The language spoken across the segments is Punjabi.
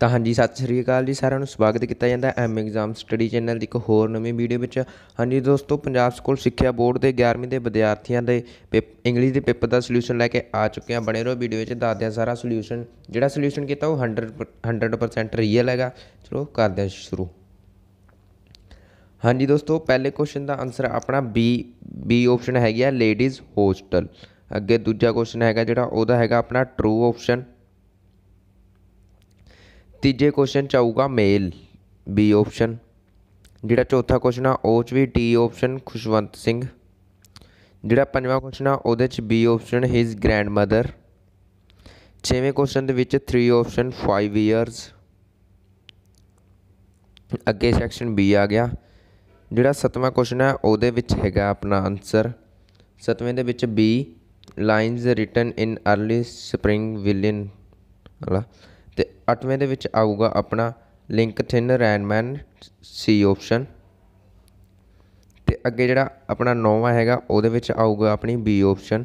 ਤਾਂ ਹਾਂਜੀ ਸਤਿ ਸ਼੍ਰੀ ਅਕਾਲ ਜੀ ਸਾਰਿਆਂ ਨੂੰ ਸਵਾਗਤ ਕੀਤਾ ਜਾਂਦਾ ਐਮ ਐਗਜ਼ਾਮ ਸਟੱਡੀ ਚੈਨਲ ਦੀ ਇੱਕ ਹੋਰ ਨਵੀਂ ਵੀਡੀਓ ਵਿੱਚ ਹਾਂਜੀ ਦੋਸਤੋ ਪੰਜਾਬ ਸਕੂਲ ਸਿੱਖਿਆ ਬੋਰਡ ਦੇ 11ਵੀਂ ਦੇ ਵਿਦਿਆਰਥੀਆਂ ਦੇ ਇੰਗਲਿਸ਼ ਦੇ ਪੇਪਰ ਦਾ ਸੋਲੂਸ਼ਨ ਲੈ ਕੇ ਆ ਚੁੱਕੇ ਹਾਂ ਬਣੇ ਰਹੋ ਵੀਡੀਓ ਵਿੱਚ ਦੱਸਦੇ ਆ ਸਾਰਾ ਸੋਲੂਸ਼ਨ ਜਿਹੜਾ ਸੋਲੂਸ਼ਨ ਕੀਤਾ ਉਹ 100 100% ਰੀਅਲ ਹੈਗਾ ਚਲੋ ਕਰਦੇ ਹਾਂ ਸ਼ੁਰੂ ਹਾਂਜੀ ਦੋਸਤੋ ਪਹਿਲੇ ਕੁਐਸਚਨ ਦਾ ਆਨਸਰ ਆਪਣਾ ਬੀ ਬੀ ਆਪਸ਼ਨ ਹੈਗੀ ਆ ਲੇਡੀਜ਼ ਹੋਸਟਲ ਅੱਗੇ ਦੂਜਾ ਕੁਐਸਚਨ ਹੈਗਾ ਜਿਹੜਾ ਉਹਦਾ ਹੈਗਾ ਆਪਣਾ ਟਰੂ ਆਪਸ਼ਨ ਤੀਜੇ ਕੁਐਸਚਨ ਚ ਆਊਗਾ ਮੇਲ ਬੀ ਆਪਸ਼ਨ ਜਿਹੜਾ ਚੌਥਾ ਕੁਐਸਚਨ ਆ ਉਹ ਚ ਵੀ ਡੀ ਆਪਸ਼ਨ ਖੁਸ਼ਵੰਤ ਸਿੰਘ ਜਿਹੜਾ ਪੰਜਵਾਂ ਕੁਐਸਚਨ ਆ ਉਹਦੇ ਚ ਬੀ ਆਪਸ਼ਨ ਹਿਸ ਗ੍ਰੈਂਡਮਦਰ ਛੇਵੇਂ ਕੁਐਸਚਨ ਦੇ ਵਿੱਚ 3 ਆਪਸ਼ਨ 5 ਇਅਰਸ ਅੱਗੇ ਸੈਕਸ਼ਨ ਬੀ ਆ ਗਿਆ ਜਿਹੜਾ ਸੱਤਵਾਂ ਕੁਐਸਚਨ ਹੈ ਉਹਦੇ ਵਿੱਚ ਹੈਗਾ ਆਪਣਾ ਆਨਸਰ ਸੱਤਵੇਂ ਦੇ ਵਿੱਚ B lines written in early spring ਵਿਲਿਨ ਹਲਾ 8ਵੇਂ ਦੇ ਵਿੱਚ ਆਊਗਾ ਆਪਣਾ ਲਿੰਕ ਥਿਨ ਰੈਨਮੈਨ ਸੀ ਆਪਸ਼ਨ ਤੇ ਅੱਗੇ ਜਿਹੜਾ ਆਪਣਾ ਨੌਵਾਂ ਹੈਗਾ ਉਹਦੇ ਵਿੱਚ ਆਊਗਾ ਆਪਣੀ ਬੀ ਆਪਸ਼ਨ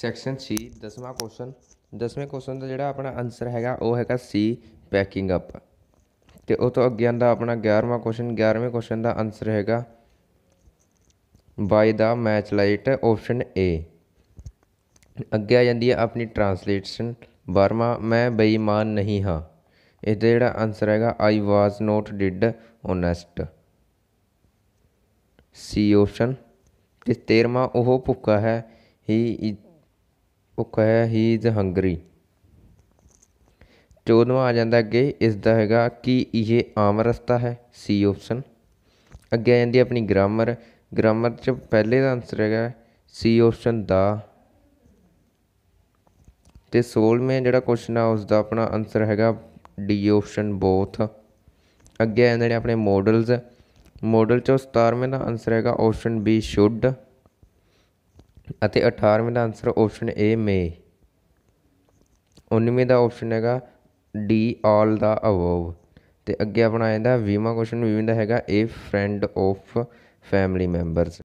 ਸੈਕਸ਼ਨ ਸੀ ਦਸਵਾਂ ਕੁਐਸਚਨ ਦਸਵੇਂ ਕੁਐਸਚਨ ਦਾ ਜਿਹੜਾ ਆਪਣਾ ਆਨਸਰ ਹੈਗਾ ਉਹ ਹੈਗਾ ਸੀ ਪੈਕਿੰਗ ਅਪ ਤੇ ਉਹ ਤੋਂ ਅੱਗੇ ਆਂਦਾ ਆਪਣਾ 11ਵਾਂ ਕੁਐਸਚਨ 11ਵੇਂ ਕੁਐਸਚਨ ਦਾ ਆਨਸਰ ਹੈਗਾ ਬਾਈ ਦਾ ਮੈਚ ਲਾਈਟ ਆਪਸ਼ਨ ਏ ਅੱਗੇ ਆ ਜਾਂਦੀ ਹੈ ਆਪਣੀ ਟ੍ਰਾਂਸਲੇਸ਼ਨ ਬਾਰਮਾ ਮੈਂ ਬੇਈਮਾਨ ਨਹੀਂ ਹਾਂ ਇਹਦਾ ਜਿਹੜਾ ਆਨਸਰ ਹੈਗਾ I was not dishonest C option ਤੇ 13ਵਾਂ ਉਹ ਭੁੱਖਾ ਹੈ ਹੀ ਭੁੱਖਾ ਹੈ ਹੀ ਇਜ਼ ਹੰਗਰੀ 14ਵਾਂ ਆ ਜਾਂਦਾ ਅੱਗੇ ਇਸ ਦਾ ਹੈਗਾ ਕਿ ਇਹ ਆਮ ਰਸਤਾ ਹੈ ਸੀ ਆਪਸ਼ਨ ਅੱਗੇ ਆ ਜਾਂਦੀ ਆਪਣੀ ਗ੍ਰਾਮਰ ਗ੍ਰਾਮਰ ਚ ਪਹਿਲੇ ਦਾ ਆਨਸਰ ਹੈਗਾ ਸੀ ਆਪਸ਼ਨ ਦਾ ਤੇ 16ਵੇਂ ਜਿਹੜਾ ਕੁਐਸਚਨ ਆ ਉਸਦਾ ਆਪਣਾ ਆਨਸਰ ਹੈਗਾ ਡੀ ਆਪਸ਼ਨ ਬੋਥ ਅੱਗੇ ਆ ਜਾਂਦੇ ਨੇ ਆਪਣੇ ਮਾਡਲਸ ਮਾਡਲ 'ਚੋਂ 17ਵੇਂ ਦਾ ਆਨਸਰ ਹੈਗਾ ਆਪਸ਼ਨ ਬੀ ਸ਼ੁੱਡ ਅਤੇ 18ਵੇਂ ਦਾ ਆਨਸਰ ਆਪਸ਼ਨ ਏ ਮੇ 19ਵੇਂ ਦਾ ਆਪਸ਼ਨ ਹੈਗਾ ਡੀ ਆਲ ਦਾ ਅਬੋਵ ਤੇ ਅੱਗੇ ਆਪਣਾ ਆ ਜਾਂਦਾ 20ਵਾਂ ਕੁਐਸਚਨ 20 ਦਾ ਹੈਗਾ A friend of family members